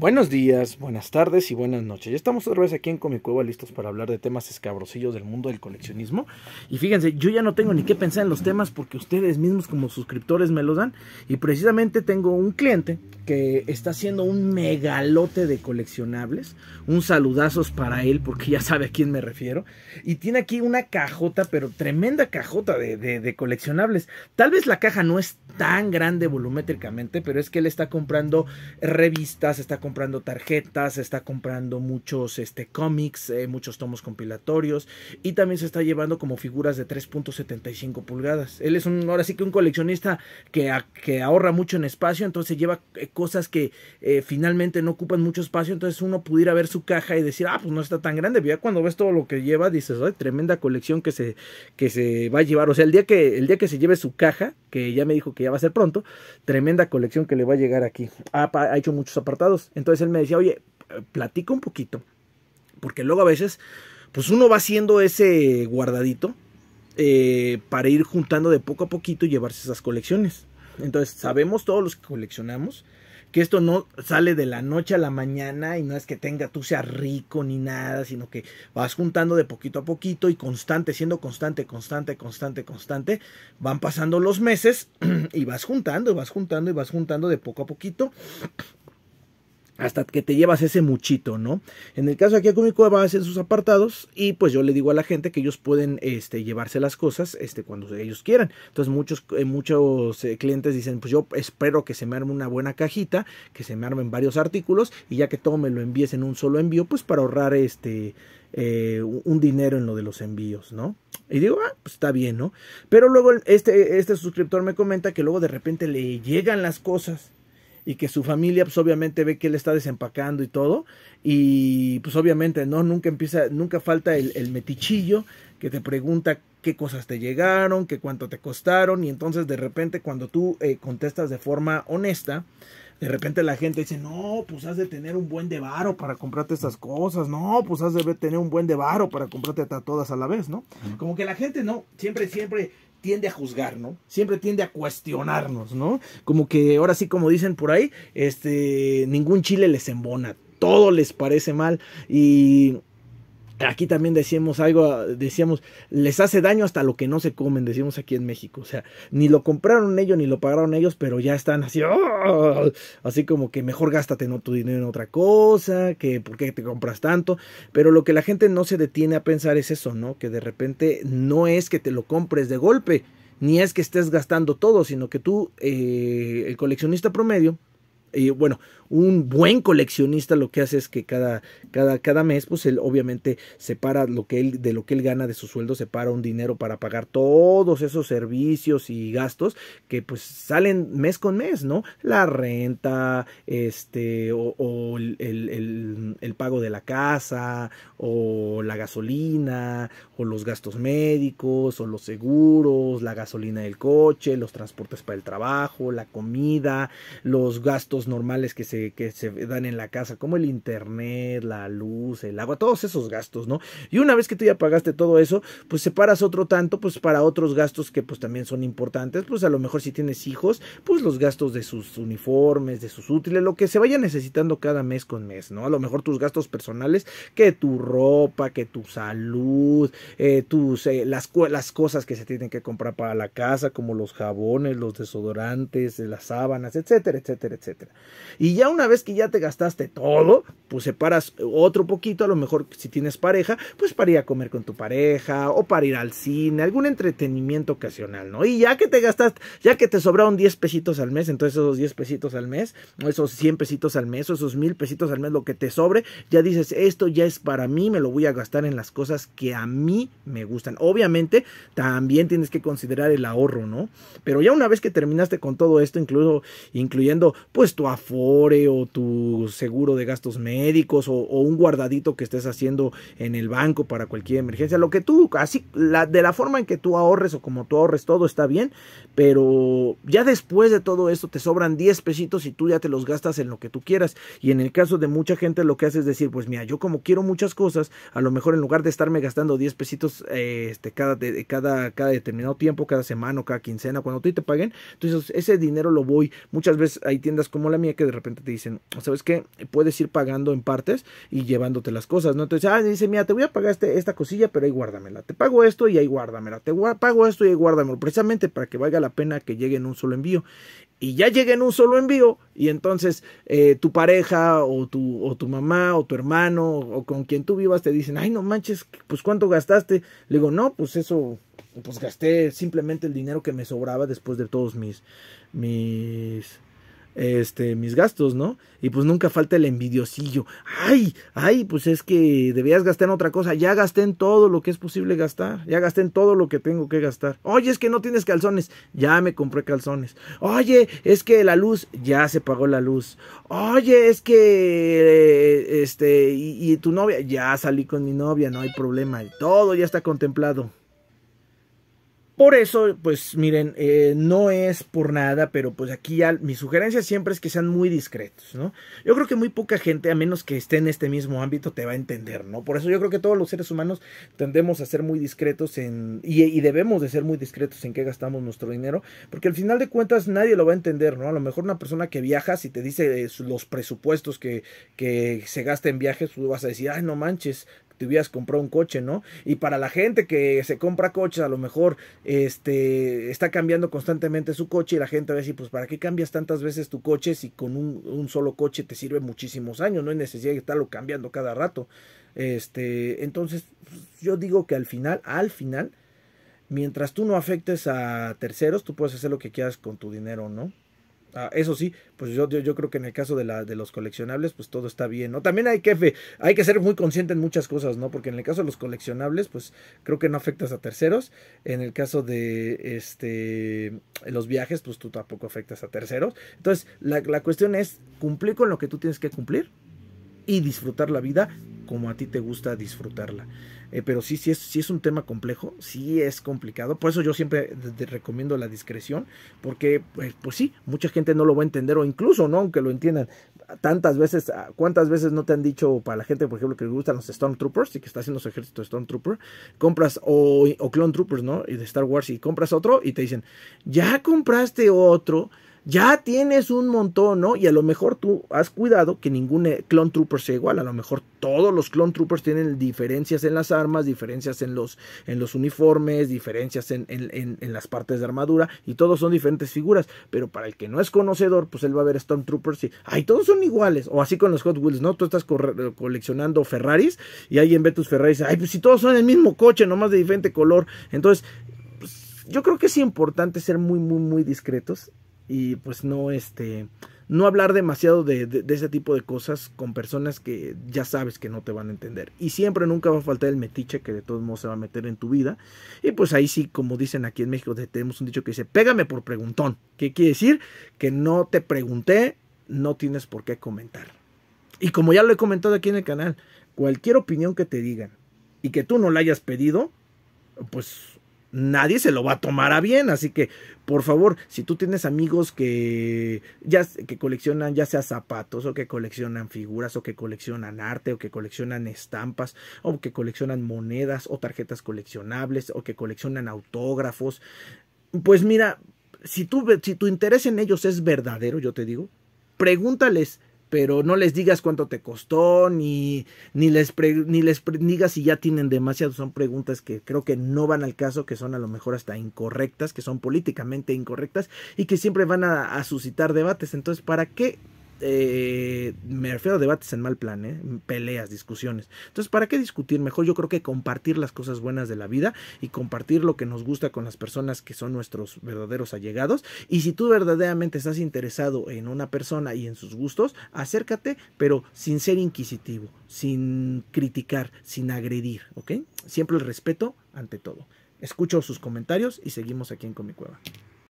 Buenos días, buenas tardes y buenas noches. Ya estamos otra vez aquí en Cueva, listos para hablar de temas escabrosillos del mundo del coleccionismo. Y fíjense, yo ya no tengo ni qué pensar en los temas porque ustedes mismos como suscriptores me los dan. Y precisamente tengo un cliente que está haciendo un megalote de coleccionables. Un saludazos para él porque ya sabe a quién me refiero. Y tiene aquí una cajota, pero tremenda cajota de, de coleccionables. Tal vez la caja no es tan grande volumétricamente, pero es que él está comprando revistas, está comprando comprando tarjetas, está comprando muchos este, cómics, eh, muchos tomos compilatorios y también se está llevando como figuras de 3.75 pulgadas. Él es un, ahora sí que un coleccionista que, que ahorra mucho en espacio, entonces lleva eh, cosas que eh, finalmente no ocupan mucho espacio, entonces uno pudiera ver su caja y decir, ah, pues no está tan grande, ya cuando ves todo lo que lleva dices, tremenda colección que se, que se va a llevar, o sea, el día, que, el día que se lleve su caja, que ya me dijo que ya va a ser pronto, tremenda colección que le va a llegar aquí. Ha, ha hecho muchos apartados. Entonces él me decía, oye, platica un poquito, porque luego a veces, pues uno va haciendo ese guardadito eh, para ir juntando de poco a poquito y llevarse esas colecciones. Entonces sabemos todos los que coleccionamos que esto no sale de la noche a la mañana y no es que tenga tú seas rico ni nada, sino que vas juntando de poquito a poquito y constante, siendo constante, constante, constante, constante, van pasando los meses y vas juntando, y vas juntando y vas juntando de poco a poquito hasta que te llevas ese muchito, ¿no? En el caso de aquí a Comic va a hacer sus apartados y pues yo le digo a la gente que ellos pueden este, llevarse las cosas este, cuando ellos quieran. Entonces muchos, eh, muchos eh, clientes dicen, pues yo espero que se me arme una buena cajita, que se me armen varios artículos y ya que todo me lo envíes en un solo envío, pues para ahorrar este... Eh, un dinero en lo de los envíos, ¿no? Y digo, ah, pues está bien, ¿no? Pero luego este, este suscriptor me comenta que luego de repente le llegan las cosas y que su familia pues obviamente ve que él está desempacando y todo y pues obviamente no nunca empieza nunca falta el, metichillo que te pregunta qué cosas te llegaron, qué cuánto te costaron y entonces de repente cuando tú eh, contestas de forma honesta de repente la gente dice, no, pues has de tener un buen de varo para comprarte estas cosas, no, pues has de tener un buen de para comprarte todas a la vez, ¿no? Como que la gente no, siempre, siempre tiende a juzgar, ¿no? Siempre tiende a cuestionarnos, ¿no? Como que ahora sí, como dicen por ahí, este, ningún chile les embona, todo les parece mal y aquí también decíamos algo, decíamos, les hace daño hasta lo que no se comen, decíamos aquí en México. O sea, ni lo compraron ellos, ni lo pagaron ellos, pero ya están así, oh", así como que mejor gástate ¿no? tu dinero en otra cosa, que por qué te compras tanto. Pero lo que la gente no se detiene a pensar es eso, ¿no? Que de repente no es que te lo compres de golpe, ni es que estés gastando todo, sino que tú, eh, el coleccionista promedio, y eh, bueno, un buen coleccionista lo que hace es que cada, cada, cada mes, pues él obviamente separa lo que él, de lo que él gana de su sueldo, separa un dinero para pagar todos esos servicios y gastos que pues salen mes con mes, ¿no? La renta, este, o, el pago de la casa, o la gasolina, o los gastos médicos, o los seguros, la gasolina del coche, los transportes para el trabajo, la comida, los gastos normales que se este, que se dan en la casa, como el internet, la luz, el agua, todos esos gastos, ¿no? Y una vez que tú ya pagaste todo eso, pues separas otro tanto, pues para otros gastos que pues también son importantes, pues a lo mejor si tienes hijos, pues los gastos de sus uniformes, de sus útiles, lo que se vaya necesitando cada mes con mes, ¿no? A lo mejor tus gastos personales, que tu ropa, que tu salud, eh, tus, eh, las, las cosas que se tienen que comprar para la casa, como los jabones, los desodorantes, las sábanas, etcétera, etcétera, etcétera. Y ya una vez que ya te gastaste todo, pues separas otro poquito, a lo mejor si tienes pareja, pues para ir a comer con tu pareja o para ir al cine, algún entretenimiento ocasional, ¿no? Y ya que te gastaste, ya que te sobraron 10 pesitos al mes, entonces esos 10 pesitos al mes, esos 100 pesitos al mes, o esos 1000 pesitos al mes, lo que te sobre, ya dices, esto ya es para mí, me lo voy a gastar en las cosas que a mí me gustan. Obviamente, también tienes que considerar el ahorro, ¿no? Pero ya una vez que terminaste con todo esto, incluso, incluyendo pues tu afore, o tu seguro de gastos médicos, o, un guardadito que estés haciendo en el banco para cualquier emergencia, lo que tú, así, la, de la forma en que tú ahorres o como tú ahorres, todo está bien, pero ya después de todo esto te sobran 10 pesitos y tú ya te los gastas en lo que tú quieras. Y en el caso de mucha gente lo que hace es decir, pues mira, yo como quiero muchas cosas, a lo mejor en lugar de estarme gastando 10 pesitos eh, este, cada, de, cada, cada determinado tiempo, cada semana cada quincena, cuando tú te paguen, entonces ese dinero lo voy. Muchas veces hay tiendas como la mía que de repente te dicen, ¿sabes qué? Puedes ir pagando en partes y llevándote las cosas, ¿no? Entonces, ah, dice, mira, te voy a pagar este, esta cosilla, pero ahí guárdamela. Te pago esto y ahí guárdamela. Te pago esto y ahí guárdamelo. Precisamente para que valga la pena que llegue en un solo envío. Y ya llegue en un solo envío y entonces eh, tu pareja o tu, o tu mamá o tu hermano o con quien tú vivas te dicen, ay, no manches, pues cuánto gastaste. Le digo, no, pues eso pues gasté simplemente el dinero que me sobraba después de todos mis mis este, mis gastos, ¿no? Y pues nunca falta el envidiosillo. Ay, ay, pues es que debías gastar en otra cosa. Ya gasté en todo lo que es posible gastar. Ya gasté en todo lo que tengo que gastar. Oye, es que no tienes calzones. Ya me compré calzones. Oye, es que la luz. Ya se pagó la luz. Oye, es que, eh, este, y, y tu novia. Ya salí con mi novia, no hay problema. Todo ya está contemplado. Por eso, pues miren, eh, no es por nada, pero pues aquí mi sugerencia siempre es que sean muy discretos, ¿no? Yo creo que muy poca gente, a menos que esté en este mismo ámbito, te va a entender, ¿no? Por eso yo creo que todos los seres humanos tendemos a ser muy discretos en, y, debemos de ser muy discretos en qué gastamos nuestro dinero, porque al final de cuentas nadie lo va a entender, ¿no? A lo mejor una persona que viaja, si te dice eh, los presupuestos que, que se gasta en viajes, tú vas a decir, ay, no manches, te hubieras comprado un coche, ¿no? Y para la gente que se compra coches, a lo mejor este, está cambiando constantemente su coche y la gente va a decir, pues ¿para qué cambias tantas veces tu coche si con un, un solo coche te sirve muchísimos años? No hay necesidad de estarlo cambiando cada rato. Este, entonces, pues, yo digo que al final, al final, mientras tú no afectes a terceros, tú puedes hacer lo que quieras con tu dinero, ¿no? Ah, eso sí, pues yo, yo, creo que en el caso de, la, de los coleccionables, pues todo está bien, ¿no? También hay que, hay que ser muy consciente en muchas cosas, ¿no? Porque en el caso de los coleccionables, pues creo que no afectas a terceros. En el caso de este, los viajes, pues tú tampoco afectas a terceros. Entonces, la, la cuestión es cumplir con lo que tú tienes que cumplir y disfrutar la vida como a ti te gusta disfrutarla. Eh, pero sí, sí es, es un tema complejo, sí es complicado. Por eso yo siempre te recomiendo la discreción, porque pues, pues, sí, mucha gente no lo va a entender o incluso no, aunque lo entiendan. Tantas veces, ah, cuántas veces no te han dicho para la gente, por ejemplo, que le gustan los Stormtroopers y que está haciendo su ejército de Stormtrooper, compras o, o Clone Troopers, ¿no? Y de Star Wars y compras otro y te dicen, ya compraste otro ya tienes un montón, ¿no? Y a lo mejor tú has cuidado que ningún eh, clone trooper sea igual, a lo mejor todos los clone troopers tienen diferencias en las armas, diferencias en los, en los uniformes, diferencias en, en, las partes de armadura y todos son diferentes figuras, pero para el que no es conocedor, pues él va a ver troopers y, ay, todos son iguales, o así con los Hot Wheels, ¿no? Tú estás eh, coleccionando Ferraris y alguien ve tus Ferraris, ay, pues si todos son el mismo coche, nomás de diferente color, entonces pues, yo creo que es importante ser muy, muy, muy discretos y pues no este no hablar demasiado de, ese tipo de cosas con personas que ya sabes que no te van a entender. Y siempre nunca va a faltar el metiche que de todos modos se va a meter en tu vida. Y pues ahí sí, como dicen aquí en México, tenemos un dicho que dice, pégame por preguntón. ¿Qué quiere decir? Que no te pregunté, no tienes por qué comentar. Y como ya lo he comentado aquí en el canal, cualquier opinión que te digan y que tú no la hayas pedido, pues nadie se lo va a tomar a bien. Así que, por favor, si tú tienes amigos que, ya, que coleccionan ya sea zapatos o que coleccionan figuras o que coleccionan arte o que coleccionan estampas o que coleccionan monedas o tarjetas coleccionables o que coleccionan autógrafos, pues mira, si, tú, si tu interés en ellos es verdadero, yo te digo, pregúntales pero no les digas cuánto te costó, ni, ni les, ni les digas si ya tienen demasiado. Son preguntas que creo que no van al caso, que son a lo mejor hasta incorrectas, que son políticamente incorrectas y que siempre van a, a suscitar debates. Entonces, ¿para qué eh, me refiero a debates en mal plan, ¿eh? peleas, discusiones. Entonces, ¿para qué discutir? Mejor yo creo que compartir las cosas buenas de la vida y compartir lo que nos gusta con las personas que son nuestros verdaderos allegados. Y si tú verdaderamente estás interesado en una persona y en sus gustos, acércate, pero sin ser inquisitivo, sin criticar, sin agredir, ¿ok? Siempre el respeto ante todo. Escucho sus comentarios y seguimos aquí en Cueva.